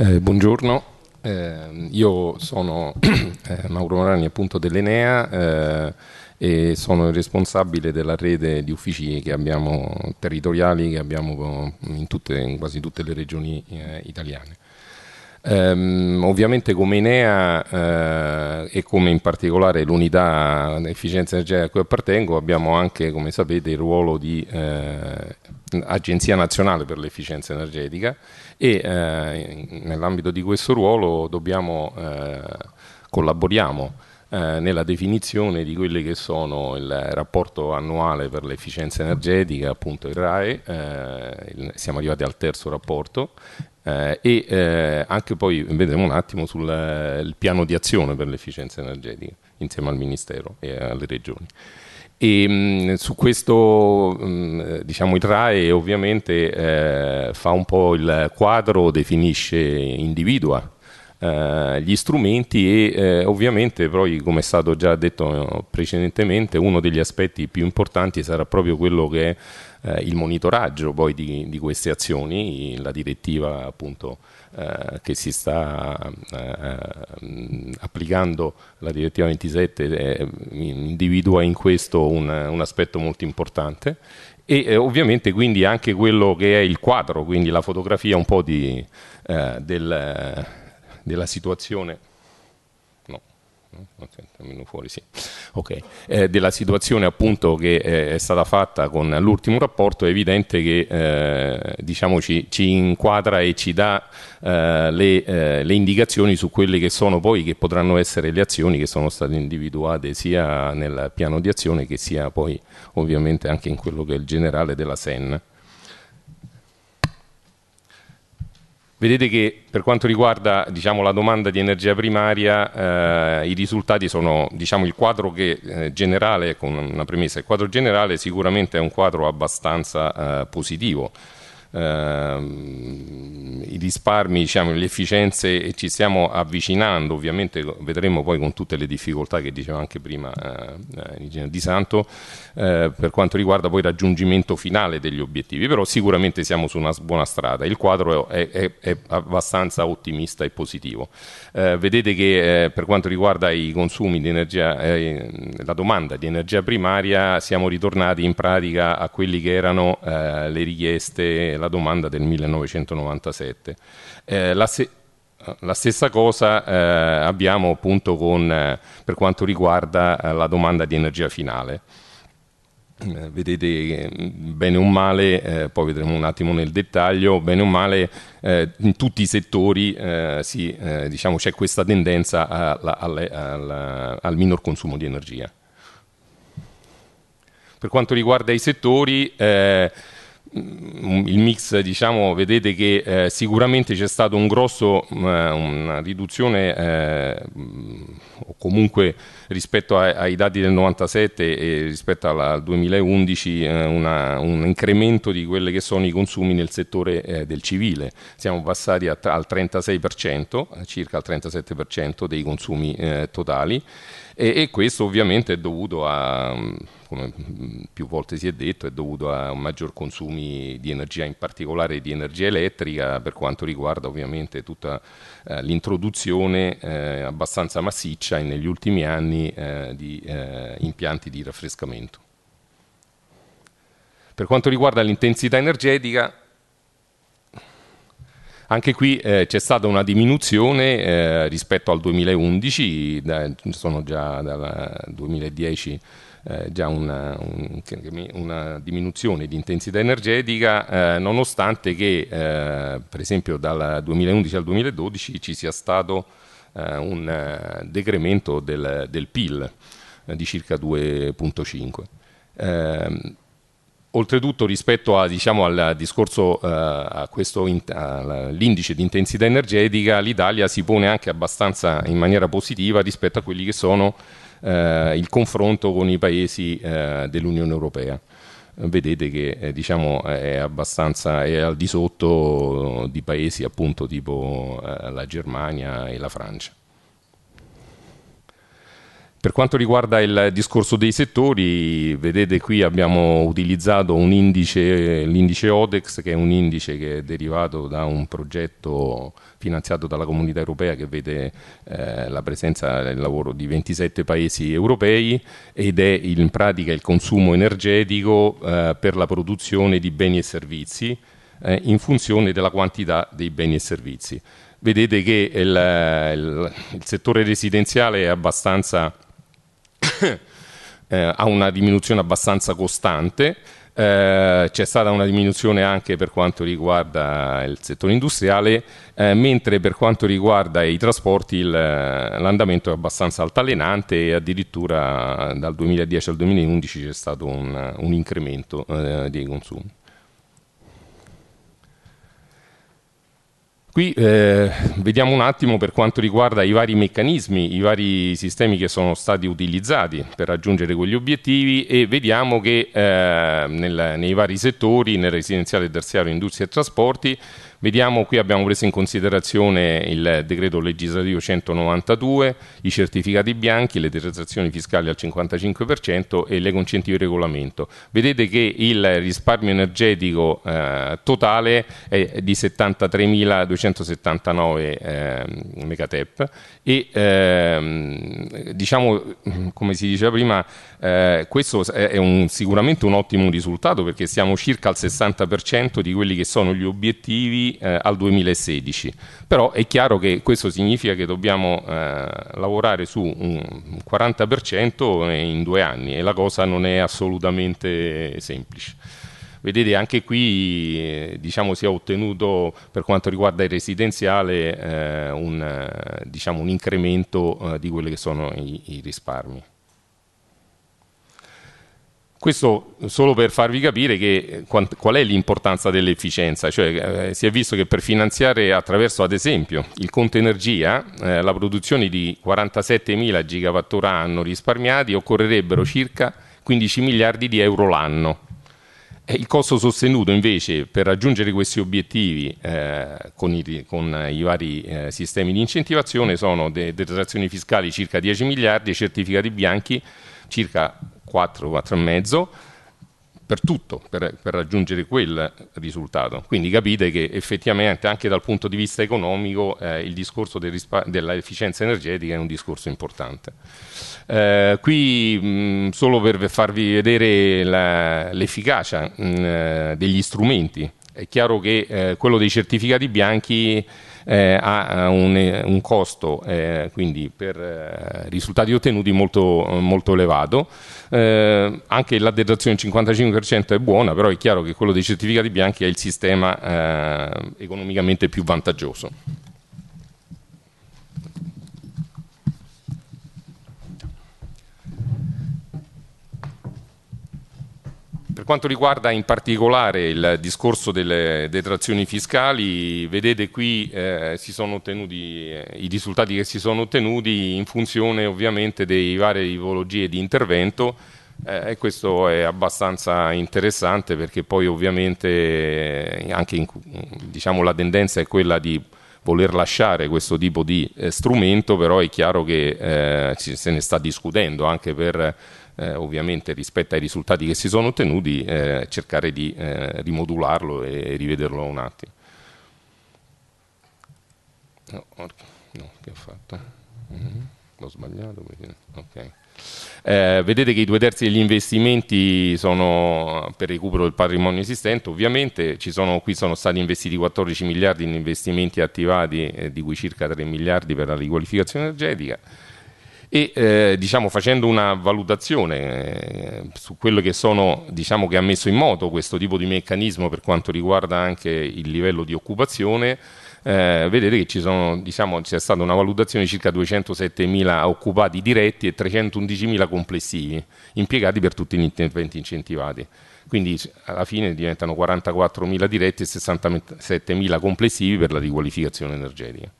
Eh, buongiorno, eh, io sono eh, Mauro Morani appunto dell'Enea eh, e sono il responsabile della rete di uffici che abbiamo, territoriali che abbiamo in, tutte, in quasi tutte le regioni eh, italiane. Um, ovviamente come Enea uh, e come in particolare l'unità di efficienza energetica a cui appartengo abbiamo anche come sapete il ruolo di uh, agenzia nazionale per l'efficienza energetica e uh, nell'ambito di questo ruolo dobbiamo, collaboriamo nella definizione di quelli che sono il rapporto annuale per l'efficienza energetica, appunto il RAE, eh, siamo arrivati al terzo rapporto, eh, e eh, anche poi vedremo un attimo sul eh, piano di azione per l'efficienza energetica insieme al Ministero e alle regioni. E, mh, mm, su questo mh, mm, eh, diciamo, il RAE ovviamente eh, fa un po' il quadro, definisce, individua eh, gli strumenti e eh, ovviamente poi come è stato già detto eh, precedentemente uno degli aspetti più importanti sarà proprio quello che è eh, il monitoraggio poi di, di, queste azioni, la direttiva appunto eh, che si sta mm, applicando, la direttiva 27 individua in questo un, un aspetto molto importante e eh, ovviamente quindi anche quello che è il quadro, quindi la fotografia un po' di, eh, del, della situazione no, fuori, sì. okay. eh, della situazione appunto che eh, è stata fatta con l'ultimo rapporto è evidente che eh, diciamo ci, ci, inquadra e ci dà eh, le, eh, le, indicazioni su quelle che sono poi che potranno essere le azioni che sono state individuate sia nel piano di azione che sia poi ovviamente anche in quello che è il generale della SEN Vedete che per quanto riguarda diciamo, la domanda di energia primaria eh, i risultati sono, diciamo, il quadro che, eh, generale, con una premessa, il quadro generale sicuramente è un quadro abbastanza eh, positivo ehm, i risparmi, diciamo, le efficienze e ci stiamo avvicinando, ovviamente vedremo poi con tutte le difficoltà che diceva anche prima eh, eh Di Santo, eh, per quanto riguarda poi il raggiungimento finale degli obiettivi, però sicuramente siamo su una buona strada, il quadro è, è, è abbastanza ottimista e positivo. Eh, vedete che eh, per quanto riguarda i consumi di energia, eh, la domanda di energia primaria, siamo ritornati in pratica a quelli che erano le richieste la domanda del 1997. Eh, la, se- eh, la, stessa cosa eh, abbiamo appunto con, eh, per quanto riguarda eh, la domanda di energia finale. Vedete mm, bene o male, poi vedremo un attimo nel dettaglio, bene o male in tutti i settori sì, diciamo, c'è questa tendenza al, al, al, al minor consumo di energia. Per quanto riguarda i settori, eh, Mm, il mix diciamo vedete che eh, sicuramente c'è stata un grosso mh, mm, eh, una riduzione eh, mm, o comunque rispetto a, ai dati del 97 e rispetto alla, al 2011 eh, una, un incremento di quelli che sono i consumi nel settore eh, del civile siamo passati a, al 36% eh, circa al 37% dei consumi totali e, e, questo ovviamente è dovuto a mh, come mm, più volte si è detto, è dovuto a un maggior consumo di energia, in particolare di energia elettrica, per quanto riguarda ovviamente tutta eh, l'introduzione eh, abbastanza massiccia negli ultimi anni eh, di eh, impianti di raffrescamento. Per quanto riguarda l'intensità energetica, anche qui eh, c'è stata una diminuzione eh, rispetto al 2011, da, sono già dal 2010 eh, già una, un, una, diminuzione di intensità energetica, eh, nonostante che eh, per esempio dal 2011 al 2012 ci sia stato eh, un eh, decremento del, del PIL di circa 2.5. Ehm, oltretutto rispetto a, diciamo, al discorso, eh, all'indice di intensità energetica, l'Italia si pone anche abbastanza in maniera positiva rispetto a quelli che sono eh, il confronto con i paesi eh, dell'Unione Europea. Vedete che eh, diciamo, è abbastanza è al di sotto di paesi appunto tipo eh, la Germania e la Francia. Per quanto riguarda il discorso dei settori, vedete qui abbiamo utilizzato indice, l'indice ODEX, che è un indice che è derivato da un progetto finanziato dalla comunità europea che vede eh, la presenza e il lavoro di 27 paesi europei ed è in pratica il consumo energetico eh, per la produzione di beni e servizi eh, in funzione della quantità dei beni e servizi. Vedete che il, il, il settore residenziale è abbastanza eh, ha una diminuzione abbastanza costante. Eh, c'è stata una diminuzione anche per quanto riguarda il settore industriale, eh, mentre per quanto riguarda i trasporti il, eh, l'andamento è abbastanza altalenante e addirittura dal 2010 al 2011 c'è stato un, un incremento eh, dei consumi. Qui eh, vediamo un attimo per quanto riguarda i vari meccanismi, i vari sistemi che sono stati utilizzati per raggiungere quegli obiettivi e vediamo che eh, nel, nei vari settori, nel residenziale, terziario, industria e trasporti, Vediamo qui abbiamo preso in considerazione il decreto legislativo 192, i certificati bianchi, le detrazioni fiscali al 55% e le concessioni di regolamento. Vedete che il risparmio energetico eh, totale è di 73.279 eh, megatep e ehm, diciamo come si diceva prima eh, questo è un, sicuramente un ottimo risultato perché siamo circa al 60% di quelli che sono gli obiettivi eh, al 2016. Però è chiaro che questo significa che dobbiamo eh, lavorare su un 40% in due anni e la cosa non è assolutamente semplice. Vedete anche qui eh, diciamo, si è ottenuto per quanto riguarda il residenziale eh, un, eh, diciamo, un, incremento di quelli che sono i, i risparmi. Questo solo per farvi capire che, eh, qual è l'importanza dell'efficienza, cioè, eh, si è visto che per finanziare attraverso ad esempio il conto energia eh, la produzione di 47.000 gigawattora anno risparmiati occorrerebbero circa 15 miliardi di euro l'anno. E il costo sostenuto invece per raggiungere questi obiettivi eh, con, i, con, i, vari eh, sistemi di incentivazione sono de- detrazioni fiscali circa 10 miliardi e certificati bianchi circa 4, 4,5 per tutto, per, per, raggiungere quel risultato. Quindi capite che effettivamente anche dal punto di vista economico eh, il discorso del dell'efficienza energetica è un discorso importante. Eh, qui mh, solo per farvi vedere l'efficacia eh, degli strumenti, è chiaro che eh, quello dei certificati bianchi eh, ha un, eh, un costo eh, quindi per eh, risultati ottenuti molto, molto elevato. Eh, anche la detrazione del 55% è buona, però è chiaro che quello dei certificati bianchi è il sistema eh, economicamente più vantaggioso. quanto riguarda in particolare il discorso delle detrazioni fiscali, vedete qui eh, ottenuti, eh, i risultati che si sono ottenuti in funzione ovviamente dei varie tipologie di intervento eh, e questo è abbastanza interessante perché poi ovviamente eh, anche in, diciamo, la tendenza è quella di voler lasciare questo tipo di eh, strumento, però è chiaro che eh, se ne sta discutendo anche per eh, ovviamente rispetto ai risultati che si sono ottenuti, eh, cercare di eh, rimodularlo e, e, rivederlo un attimo. No, no che ho fatto? Mm -hmm. L'ho sbagliato, ok. Eh, vedete che i due terzi degli investimenti sono per recupero del patrimonio esistente, ovviamente sono, qui sono stati investiti 14 miliardi in investimenti attivati, eh, di cui circa 3 miliardi per la riqualificazione energetica e eh, diciamo, facendo una valutazione eh, su quello che, sono, diciamo, che ha messo in moto questo tipo di meccanismo per quanto riguarda anche il livello di occupazione, eh, vedete che ci sono, diciamo, c'è stata una valutazione di circa 207.000 occupati diretti e 311.000 complessivi impiegati per tutti gli interventi incentivati. Quindi alla fine diventano 44.000 diretti e 67.000 complessivi per la riqualificazione energetica.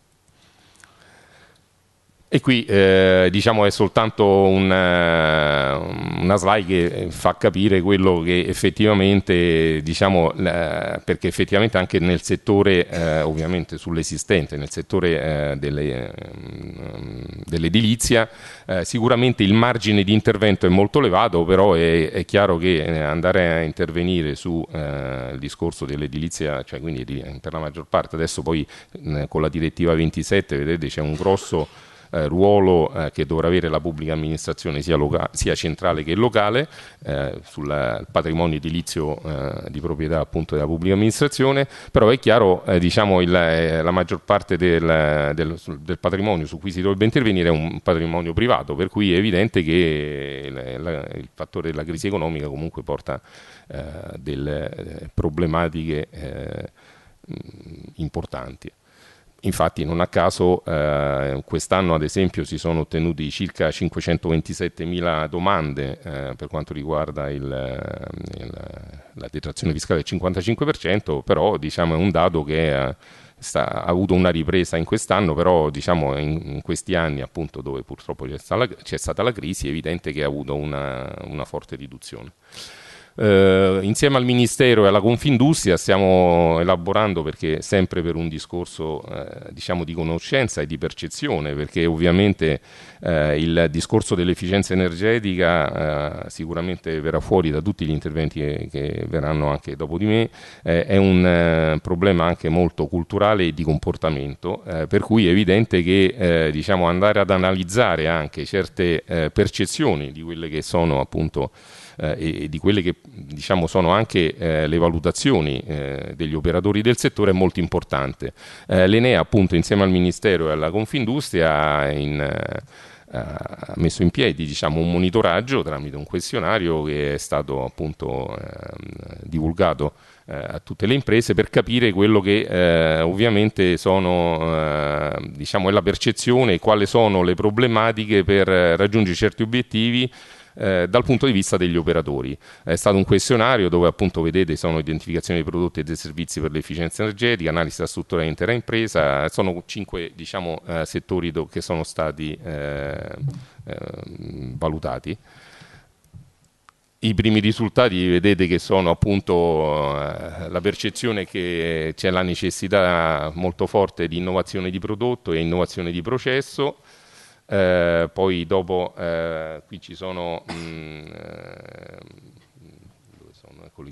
E qui eh, diciamo è soltanto una, eh, una, slide che fa capire quello che effettivamente, diciamo, la, perché effettivamente anche nel settore, eh, ovviamente sull'esistente, nel settore eh, delle, mm, dell'edilizia, eh, sicuramente il margine di intervento è molto elevato, però è, è chiaro che eh, andare a intervenire sul discorso dell'edilizia, cioè quindi per la maggior parte, adesso poi mm, con la direttiva 27, vedete c'è un grosso eh, ruolo eh, che dovrà avere la pubblica amministrazione sia, loca- sia centrale che locale eh, sul patrimonio edilizio eh, di proprietà appunto della pubblica amministrazione, però è chiaro eh, diciamo il, la maggior parte del, del, del, patrimonio su cui si dovrebbe intervenire è un patrimonio privato, per cui è evidente che la, la, il fattore della crisi economica comunque porta delle problematiche importanti. Infatti non a caso eh, quest'anno ad esempio si sono ottenuti circa 527 mila domande eh, per quanto riguarda il, eh, il, la detrazione fiscale del 55%, però diciamo, è un dato che eh, sta, ha avuto una ripresa in quest'anno, però diciamo, in, in, questi anni appunto, dove purtroppo c'è stata, la, c'è stata, la crisi è evidente che ha avuto una, una forte riduzione. Eh, insieme al Ministero e alla Confindustria stiamo elaborando, perché sempre per un discorso eh, diciamo di conoscenza e di percezione, perché ovviamente eh, il discorso dell'efficienza energetica eh, sicuramente verrà fuori da tutti gli interventi che, che verranno anche dopo di me, eh, è un eh, problema anche molto culturale e di comportamento, per cui è evidente che diciamo andare ad analizzare anche certe percezioni di quelle che sono appunto eh, e di quelle che diciamo, sono anche eh, le valutazioni eh, degli operatori del settore è molto importante. Eh, L'Enea appunto insieme al Ministero e alla Confindustria in, eh, ha messo in piedi diciamo, un monitoraggio tramite un questionario che è stato appunto ehm, divulgato eh, a tutte le imprese per capire quello che eh, ovviamente sono, eh, diciamo, è la percezione, e quali sono le problematiche per raggiungere certi obiettivi eh, dal punto di vista degli operatori. È stato un questionario dove appunto vedete sono identificazione dei prodotti e dei servizi per l'efficienza energetica, analisi della struttura intera impresa, sono cinque diciamo, eh, settori do- che sono stati eh, ehm, valutati. I primi risultati vedete che sono appunto eh, la percezione che c'è la necessità molto forte di innovazione di prodotto e innovazione di processo, eh, poi dopo eh, qui ci sono, mh, mm, eh,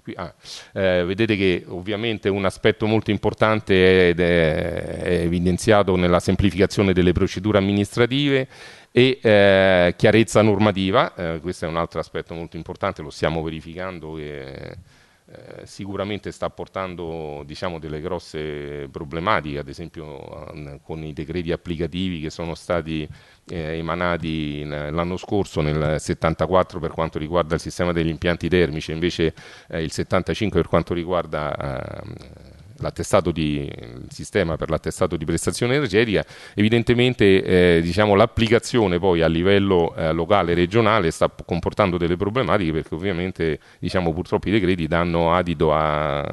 Qui. Ah, eh, vedete che ovviamente un aspetto molto importante ed è, è evidenziato nella semplificazione delle procedure amministrative e eh, chiarezza normativa, eh, questo è un altro aspetto molto importante, lo stiamo verificando. E, eh, sicuramente sta portando diciamo, delle grosse problematiche, ad esempio con i decreti applicativi che sono stati eh, emanati l'anno scorso nel 74 per quanto riguarda il sistema degli impianti termici, invece eh, il 75 per quanto riguarda ehm, l'attestato di, il sistema per l'attestato di prestazione energetica, evidentemente eh, diciamo, l'applicazione poi a livello eh, locale e regionale sta comportando delle problematiche perché ovviamente diciamo, purtroppo i decreti danno adito a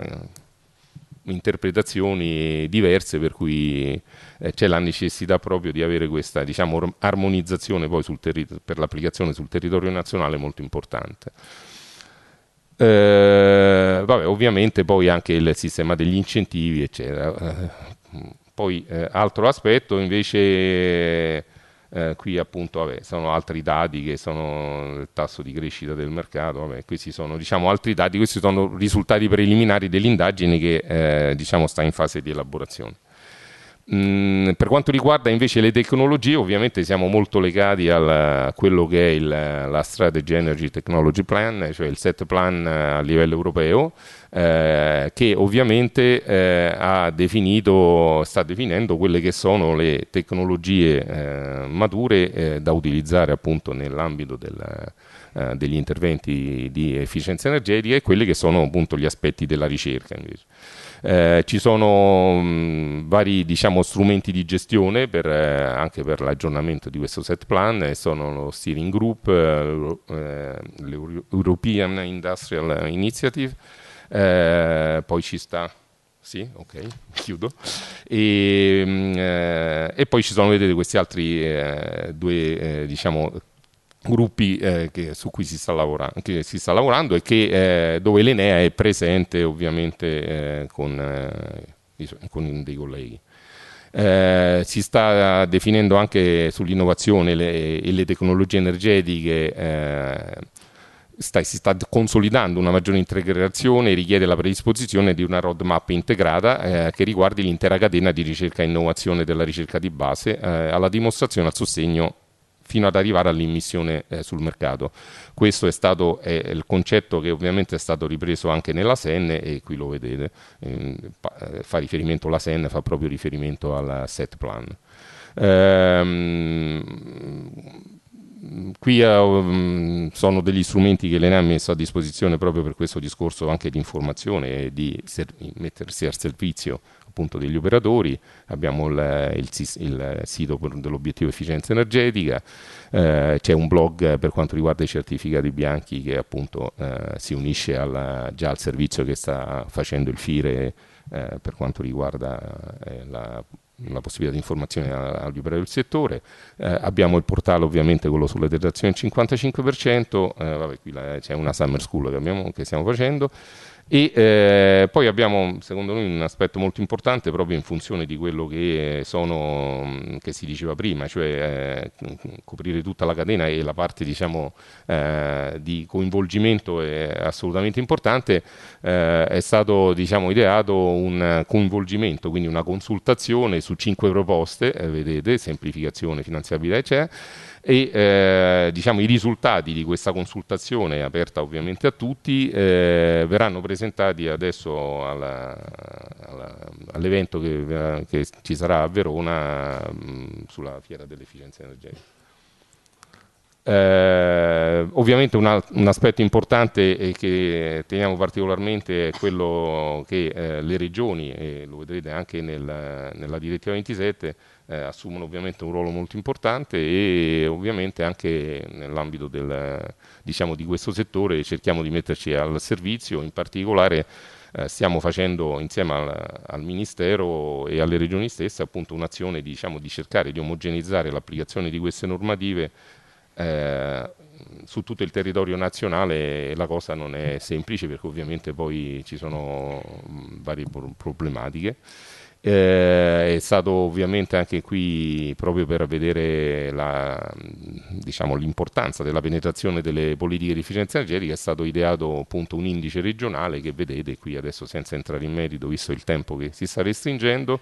interpretazioni diverse per cui eh, c'è la necessità proprio di avere questa diciamo, armonizzazione poi terri- per l'applicazione sul territorio nazionale molto importante. Eh, vabbè, ovviamente poi anche il sistema degli incentivi, eccetera. Eh, poi eh, altro aspetto invece... Eh, eh, qui appunto vabbè, sono altri dati che sono il tasso di crescita del mercato, vabbè, questi sono diciamo, altri dati, questi sono risultati preliminari dell'indagine che eh, diciamo, sta in fase di elaborazione. Mm, per quanto riguarda invece le tecnologie, ovviamente siamo molto legati alla, a quello che è il, la Strategy Energy Technology Plan, cioè il set plan eh, a livello europeo, eh, che ovviamente eh, definito, sta definendo quelle che sono le tecnologie eh, mature eh, da utilizzare appunto nell'ambito del, eh, degli interventi di efficienza energetica e quelli che sono appunto gli aspetti della ricerca invece. Eh, ci sono mh, mm, vari diciamo, strumenti di gestione per, eh, anche per l'aggiornamento di questo set plan, eh, sono lo Steering Group, eh, l'European eh, Industrial Initiative, eh, poi ci sta sì, ok, chiudo. E, mm, eh, e, poi ci sono vedete, questi altri eh, due eh, diciamo, gruppi eh, che, su cui si sta, lavora- si sta lavorando e che, eh, dove l'Enea è presente ovviamente eh, con, eh, con, dei colleghi. Eh, si sta definendo anche sull'innovazione le, e le tecnologie energetiche, eh, sta, si sta consolidando una maggiore integrazione e richiede la predisposizione di una roadmap integrata che riguardi l'intera catena di ricerca e innovazione della ricerca di base alla dimostrazione e al sostegno fino ad arrivare all'immissione eh, sul mercato. Questo è stato eh, il concetto che ovviamente è stato ripreso anche nella SEN e qui lo vedete, ehm, eh, fa riferimento alla SEN, fa proprio riferimento al set plan. Ehm, qui uh, sono degli strumenti che l'ENA ha messo a disposizione proprio per questo discorso anche di informazione e di ser- mettersi al servizio appunto degli operatori, abbiamo il, il, il sito dell'obiettivo efficienza energetica, eh, c'è un blog per quanto riguarda i certificati bianchi che appunto eh, si unisce alla, già al servizio che sta facendo il FIRE eh, per quanto riguarda eh, la la possibilità di informazione agli operatori del settore, eh, abbiamo il portale ovviamente quello sulle detrazioni al 55%, eh, vabbè, qui la, c'è una summer school che, abbiamo, che stiamo facendo, e eh, poi abbiamo, secondo noi, un aspetto molto importante proprio in funzione di quello che, sono, mm, che si diceva prima, cioè eh, coprire tutta la catena e la parte diciamo, eh, di coinvolgimento è assolutamente importante. Eh, è stato diciamo, ideato un coinvolgimento, quindi una consultazione su cinque proposte, eh, vedete, semplificazione, finanziabilità, eccetera e eh, diciamo, i risultati di questa consultazione aperta ovviamente a tutti eh, verranno presentati adesso alla, alla, all'evento che, eh, che, ci sarà a Verona mh, sulla fiera dell'efficienza energetica. Eh, ovviamente un, un, aspetto importante e che teniamo particolarmente è quello che eh, le regioni, e lo vedrete anche nel, nella direttiva 27, eh, assumono ovviamente un ruolo molto importante e ovviamente anche nell'ambito del, diciamo, di questo settore cerchiamo di metterci al servizio, in particolare eh, stiamo facendo insieme al, al, Ministero e alle regioni stesse appunto un'azione diciamo, di cercare di omogenizzare l'applicazione di queste normative eh, su tutto il territorio nazionale la cosa non è semplice perché ovviamente poi ci sono varie problematiche. Eh, è stato ovviamente anche qui proprio per vedere la, diciamo, l'importanza della penetrazione delle politiche di efficienza energetica, è stato ideato appunto un indice regionale che vedete qui adesso senza entrare in merito, visto il tempo che si sta restringendo,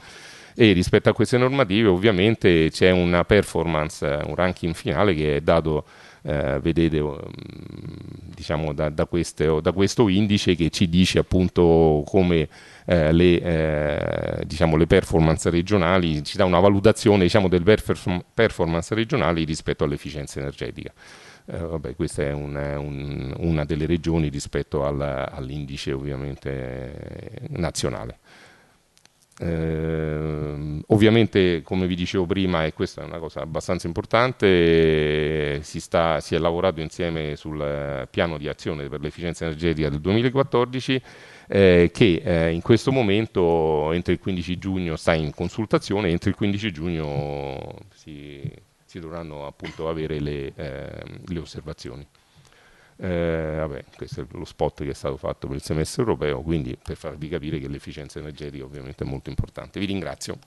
e rispetto a queste normative ovviamente c'è una performance, un ranking finale che è dato eh, vedete mm, diciamo da, da, queste, da, questo indice che ci dice appunto come eh, le, eh, diciamo, le, performance regionali, ci dà una valutazione diciamo, del performance regionali rispetto all'efficienza energetica. Eh, vabbè, questa è un, un, una delle regioni rispetto al, all'indice ovviamente eh, nazionale. Eh, ovviamente, come vi dicevo prima, e questa è una cosa abbastanza importante, si, sta, si è lavorato insieme sul eh, piano di azione per l'efficienza energetica del 2014 eh, che eh, in questo momento, entro il 15 giugno, sta in consultazione e entro il 15 giugno si, si dovranno appunto avere le, ehm, le osservazioni. Eh, vabbè, questo è lo spot che è stato fatto per il semestre europeo, quindi per farvi capire che l'efficienza energetica ovviamente è molto importante. Vi ringrazio.